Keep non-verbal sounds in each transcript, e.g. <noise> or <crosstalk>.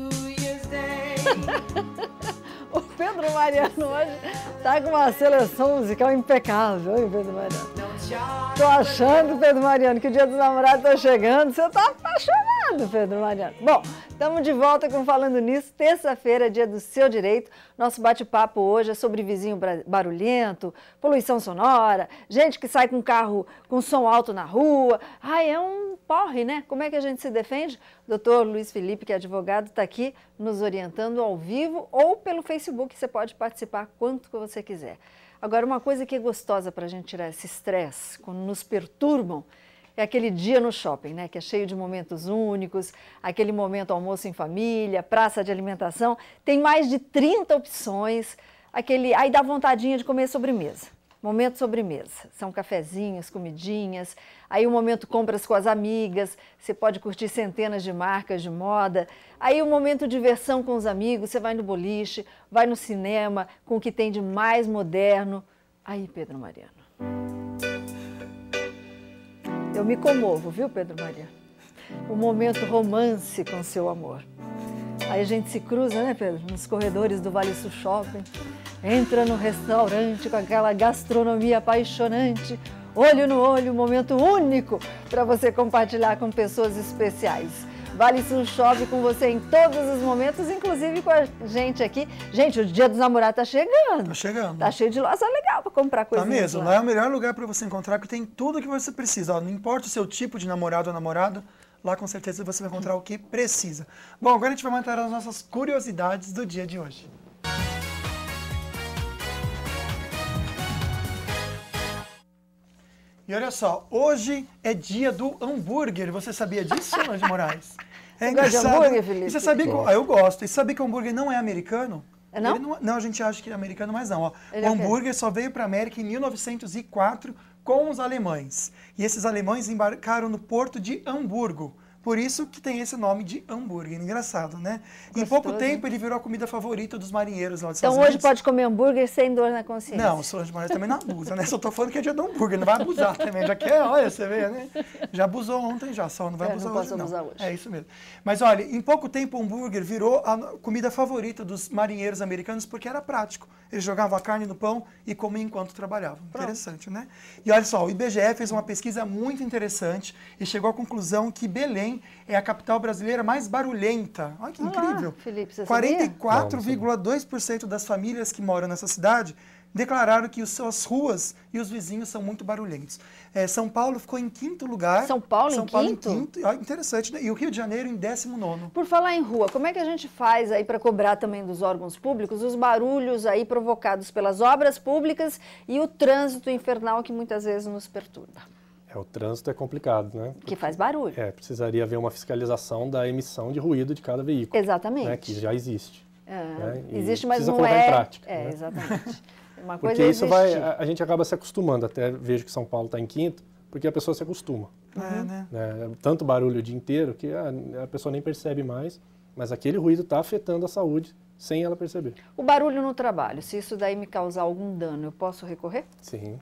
<laughs> o Pedro Mariano hoje tá com uma seleção musical impecável, hein, Pedro Mariano? Tô achando, Pedro Mariano, que o dia dos namorados tá chegando, você tá apaixonado errado, Pedro Mariano. Bom, estamos de volta com Falando Nisso. Terça-feira, dia do seu direito. Nosso bate-papo hoje é sobre vizinho barulhento, poluição sonora, gente que sai com carro com som alto na rua. Ai, é um porre, né? Como é que a gente se defende? doutor Luiz Felipe, que é advogado, está aqui nos orientando ao vivo ou pelo Facebook. Você pode participar quanto você quiser. Agora, uma coisa que é gostosa para a gente tirar esse estresse, quando nos perturbam, é aquele dia no shopping, né? Que é cheio de momentos únicos, aquele momento almoço em família, praça de alimentação. Tem mais de 30 opções. Aquele, aí dá vontadinha de comer sobremesa. Momento sobremesa. São cafezinhos, comidinhas. Aí o momento compras com as amigas. Você pode curtir centenas de marcas de moda. Aí o momento diversão com os amigos. Você vai no boliche, vai no cinema, com o que tem de mais moderno. Aí, Pedro Mariano. Eu me comovo, viu, Pedro Maria? O momento romance com seu amor. Aí a gente se cruza, né, Pedro? Nos corredores do Vale Sul Shopping. Entra no restaurante com aquela gastronomia apaixonante, olho no olho, um momento único para você compartilhar com pessoas especiais. Vale Sul chove com você em todos os momentos, inclusive com a gente aqui. Gente, o Dia dos Namorados tá chegando. Tá chegando. Tá cheio de loja legal para comprar coisas. Tá mesmo, lá. lá é o melhor lugar para você encontrar, porque tem tudo que você precisa. Ó, não importa o seu tipo de namorado ou namorada, lá com certeza você vai encontrar o que precisa. Bom, agora a gente vai matar as nossas curiosidades do dia de hoje. E olha só, hoje é dia do hambúrguer. Você sabia disso, Ana de Moraes? <laughs> É engraçado. gosta de hambúrguer, Felipe? E você sabia que, eu gosto. E sabia que o hambúrguer não é americano? É não? Não, é- não? a gente acha que é americano, mas não. Ó. o é hambúrguer é só veio para a América em 1904 com os alemães. E esses alemães embarcaram no porto de Hamburgo. Por isso que tem esse nome de hambúrguer. Engraçado, né? Gostoso, em pouco tempo ele virou a comida favorita dos marinheiros lá de Então hoje pode comer hambúrguer sem dor na consciência. Não, o Solange Marinheiro também não abusa, né? Só tô falando que é dia do hambúrguer, não vai abusar também. Já que é, olha, você vê, né? Já abusou ontem já, só não vai é, abusar, não hoje, não. hoje. É isso mesmo. Mas olha, em pouco tempo o hambúrguer virou a comida favorita dos marinheiros americanos porque era prático. Eles jogavam a carne no pão e comiam enquanto trabalhavam. Pronto. Interessante, né? E olha só, o IBGE fez uma pesquisa muito interessante e chegou à conclusão que Belém é a capital brasileira mais barulhenta. Olha que incrível. 44,2% das famílias que moram nessa cidade declararam que as suas ruas e os vizinhos são muito barulhentos. É, são Paulo ficou em quinto lugar. São Paulo, são em, Paulo quinto? em quinto? Ah, interessante, né? E o Rio de Janeiro em décimo nono. Por falar em rua, como é que a gente faz aí para cobrar também dos órgãos públicos os barulhos aí provocados pelas obras públicas e o trânsito infernal que muitas vezes nos perturba? É, o trânsito é complicado, né? Porque, que faz barulho. É, precisaria haver uma fiscalização da emissão de ruído de cada veículo. Né? Exatamente. Né, que já existe. É, né, existe, mas não é... Em prática, é, né? exatamente. <laughs> Uma coisa porque é isso vai, a, a, gente acaba se acostumando, até vejo que São Paulo está em quinto, porque a pessoa se acostuma. É, uhum. né? né? Tanto barulho o dia inteiro que a, ah, a pessoa nem percebe mais, mas aquele ruído está afetando a saúde sem ela perceber. O barulho no trabalho, se isso daí me causar algum dano, eu posso recorrer? Sim,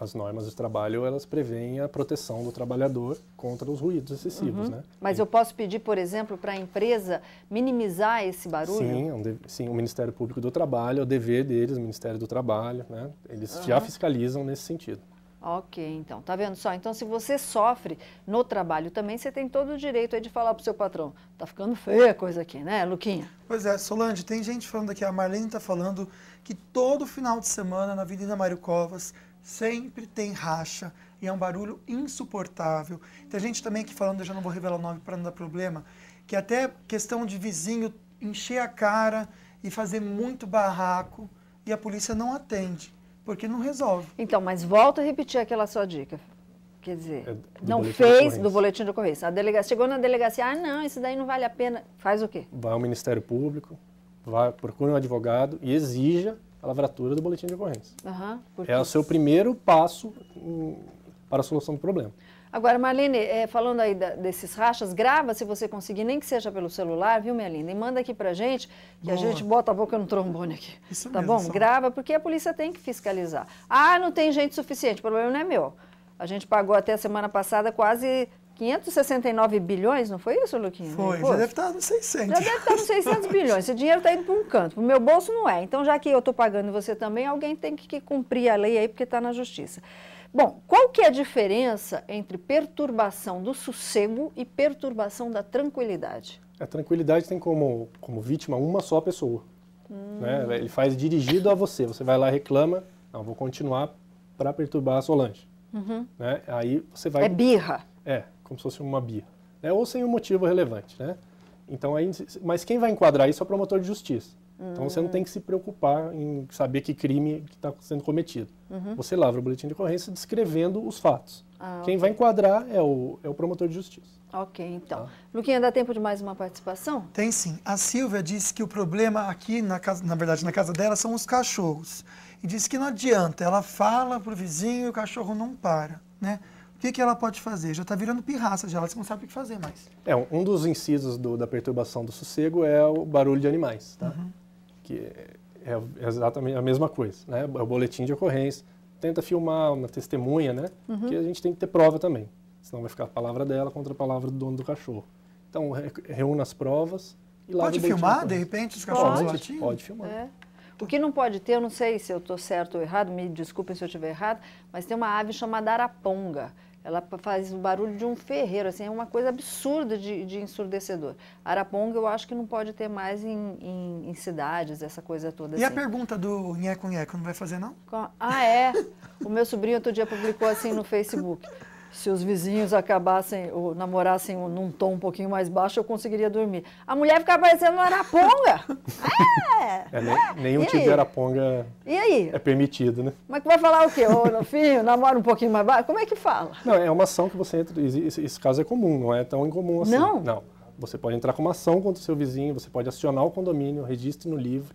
as normas de trabalho elas preveem a proteção do trabalhador contra os ruídos excessivos, uhum. né? Mas eu posso pedir, por exemplo, para a empresa minimizar esse barulho? Sim, é um de... sim, o Ministério Público do Trabalho, é o dever deles, o Ministério do Trabalho, né? Eles uhum. já fiscalizam nesse sentido. Ok, então, tá vendo só? Então, se você sofre no trabalho também, você tem todo o direito de falar para o seu patrão, tá ficando feia a coisa aqui, né, Luquinha? Pois é, Solange, tem gente falando aqui, a Marlene está falando que todo final de semana na Avenida Mário Covas Sempre tem racha e é um barulho insuportável. Tem gente também aqui falando, eu já não vou revelar o nome para não dar problema, que até questão de vizinho encher a cara e fazer muito barraco e a polícia não atende, porque não resolve. Então, mas volta a repetir aquela sua dica. Quer dizer, é não fez do boletim de ocorrência. A delegacia, chegou na delegacia, ah, não, isso daí não vale a pena. Faz o quê? Vai ao Ministério Público, vai, procure um advogado e exija a lavratura do boletim de ocorrência. Uhum, É o seu primeiro passo em, para a solução do problema. Agora, Marlene, é, falando aí da, desses rachas, grava se você conseguir, nem que seja pelo celular, viu, minha linda? E manda aqui pra gente, que Boa. a gente bota a boca no trombone aqui. Isso tá mesmo, bom? Só. Grava, porque a polícia tem que fiscalizar. Ah, não tem gente suficiente, o problema não é meu. A gente pagou até a semana passada quase 569 bilhões, não foi isso, Luquinha? Foi, já deve estar tá nos 600. Já deve estar tá nos 600 bilhões. Esse dinheiro está indo para um canto, para o meu bolso não é. Então, já que eu estou pagando você também, alguém tem que cumprir a lei aí, porque está na justiça. Bom, qual que é a diferença entre perturbação do sossego e perturbação da tranquilidade? A tranquilidade tem como, como vítima uma só pessoa. Né? Hum. Né? Ele faz dirigido a você. Você vai lá reclama, não, ah, vou continuar para perturbar a Solange. Uhum. Né? Aí você vai... É birra. É, como se fosse uma BIA. Né? Ou sem um motivo relevante, né? Então, aí, mas quem vai enquadrar isso é o promotor de justiça. Uhum. Então você não tem que se preocupar em saber que crime está sendo cometido. Uhum. Você lavra o boletim de ocorrência descrevendo os fatos. Ah, Quem okay. vai enquadrar é o, é o promotor de justiça. Ok, então. Tá. Luquinha, dá tempo de mais uma participação? Tem sim. A Silvia disse que o problema aqui, na, casa, na verdade na casa dela, são os cachorros. E disse que não adianta, ela fala para o vizinho e o cachorro não para. Né? O que, que ela pode fazer? Já está virando pirraça, já, ela não sabe o que fazer mais. É, um dos incisos do, da perturbação do sossego é o barulho de animais, tá? Uhum. Que é, é exatamente a mesma coisa, né? É o boletim de ocorrência, tenta filmar uma testemunha, né? Uhum. Que a gente tem que ter prova também, senão vai ficar a palavra dela contra a palavra do dono do cachorro. Então, reúna as provas, e lá Pode filmar, de repente, os cachorros pode, latindo? Pode filmar. É. O que não pode ter, eu não sei se eu estou certo ou errado, me desculpem se eu estiver errado, mas tem uma ave chamada araponga. Ela faz o barulho de um ferreiro, assim, é uma coisa absurda de, de ensurdecedor. Araponga eu acho que não pode ter mais em, em, em cidades, essa coisa toda. E a assim. pergunta do Nheco Nheco não vai fazer, não? Ah, é? O meu sobrinho outro dia publicou assim no Facebook se os vizinhos acabassem ou namorassem num tom um pouquinho mais baixo, eu conseguiria dormir. A mulher fica parecendo uma araponga. É! é nem, nenhum e tipo aí? de araponga e aí? é permitido, né? Mas que vai falar o quê? Ô, filho, namora um pouquinho mais baixo? Como é que fala? Não, é uma ação que você entra. Esse, esse caso é comum, não é tão incomum assim. Não? Não. Você pode entrar com uma ação contra o seu vizinho, você pode acionar o condomínio, registre no livro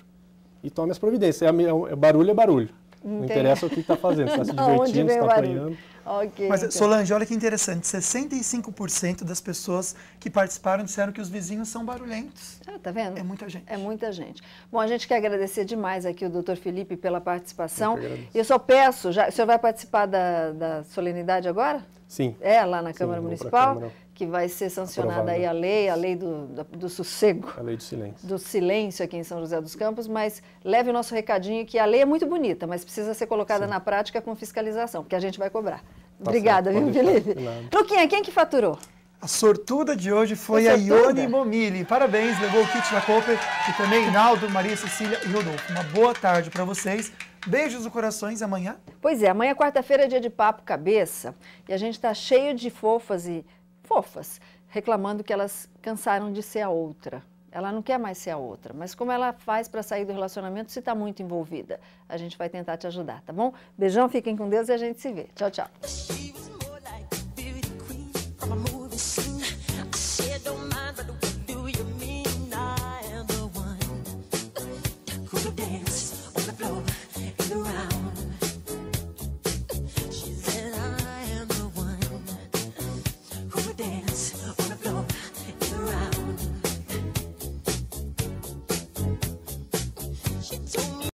e tome as providências. É, é, é barulho é barulho. Não, não interessa o que está fazendo, está se <laughs> divertindo, está apanhando. Okay, Mas, Solange, olha que interessante: 65% das pessoas que participaram disseram que os vizinhos são barulhentos. Ah, tá vendo? É muita gente. É muita gente. Bom, a gente quer agradecer demais aqui o doutor Felipe pela participação. Eu, eu só peço, já, o senhor vai participar da, da solenidade agora? Sim. É, lá na Câmara Sim, Municipal? Câmara que vai ser sancionada Aprovada. aí a lei, a lei do, do, do, sossego. A lei do silêncio. Do silêncio aqui em São José dos Campos, mas leve o nosso recadinho que a lei é muito bonita, mas precisa ser colocada Sim. na prática com fiscalização, porque a gente vai cobrar. Tá Obrigada, viu, Felipe? Luquinha, quem que faturou? A sortuda de hoje foi a Ione Momili. Parabéns, levou o kit da Cooper e também Naldo, Maria Cecília e Rodolfo. Uma boa tarde para vocês. Beijos no corações amanhã. Pois é, amanhã quarta-feira é dia de papo cabeça e a gente está cheio de fofas e fofas, reclamando que elas cansaram de ser a outra. Ela não quer mais ser a outra, mas como ela faz para sair do relacionamento se está muito envolvida? A gente vai tentar te ajudar, tá bom? Beijão, fiquem com Deus e a gente se vê. Tchau, tchau.